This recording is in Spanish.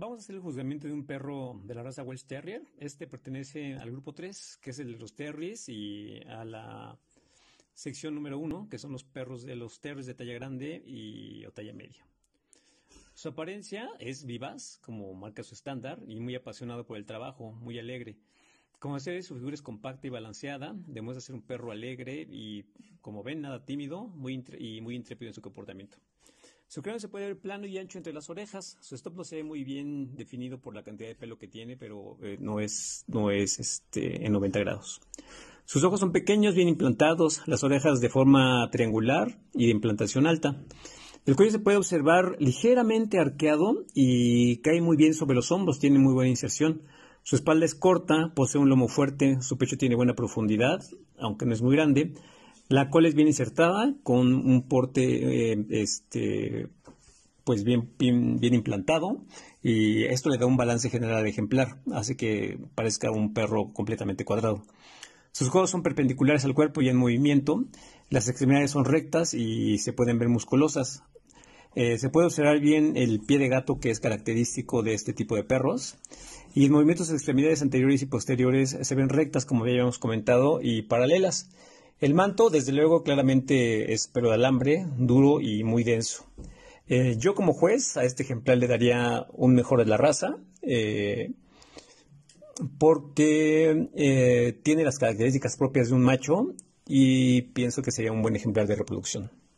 Vamos a hacer el juzgamiento de un perro de la raza Welsh Terrier. Este pertenece al grupo 3, que es el de los Terriers, y a la sección número 1, que son los perros de los Terriers de talla grande y o talla media. Su apariencia es vivaz, como marca su estándar, y muy apasionado por el trabajo, muy alegre. Como se su figura es compacta y balanceada, demuestra ser un perro alegre y, como ven, nada tímido muy y muy intrépido en su comportamiento. Su cráneo se puede ver plano y ancho entre las orejas. Su stop no se ve muy bien definido por la cantidad de pelo que tiene, pero eh, no es, no es este, en 90 grados. Sus ojos son pequeños, bien implantados, las orejas de forma triangular y de implantación alta. El cuello se puede observar ligeramente arqueado y cae muy bien sobre los hombros, tiene muy buena inserción. Su espalda es corta, posee un lomo fuerte, su pecho tiene buena profundidad, aunque no es muy grande. La cola es bien insertada, con un porte eh, este, pues bien, bien, implantado y esto le da un balance general ejemplar, hace que parezca un perro completamente cuadrado. Sus codos son perpendiculares al cuerpo y en movimiento, las extremidades son rectas y se pueden ver musculosas. Eh, se puede observar bien el pie de gato que es característico de este tipo de perros. Y en movimientos de extremidades anteriores y posteriores se ven rectas, como ya habíamos comentado, y paralelas. El manto, desde luego, claramente es pelo de alambre, duro y muy denso. Eh, yo como juez a este ejemplar le daría un mejor de la raza, eh, porque eh, tiene las características propias de un macho y pienso que sería un buen ejemplar de reproducción.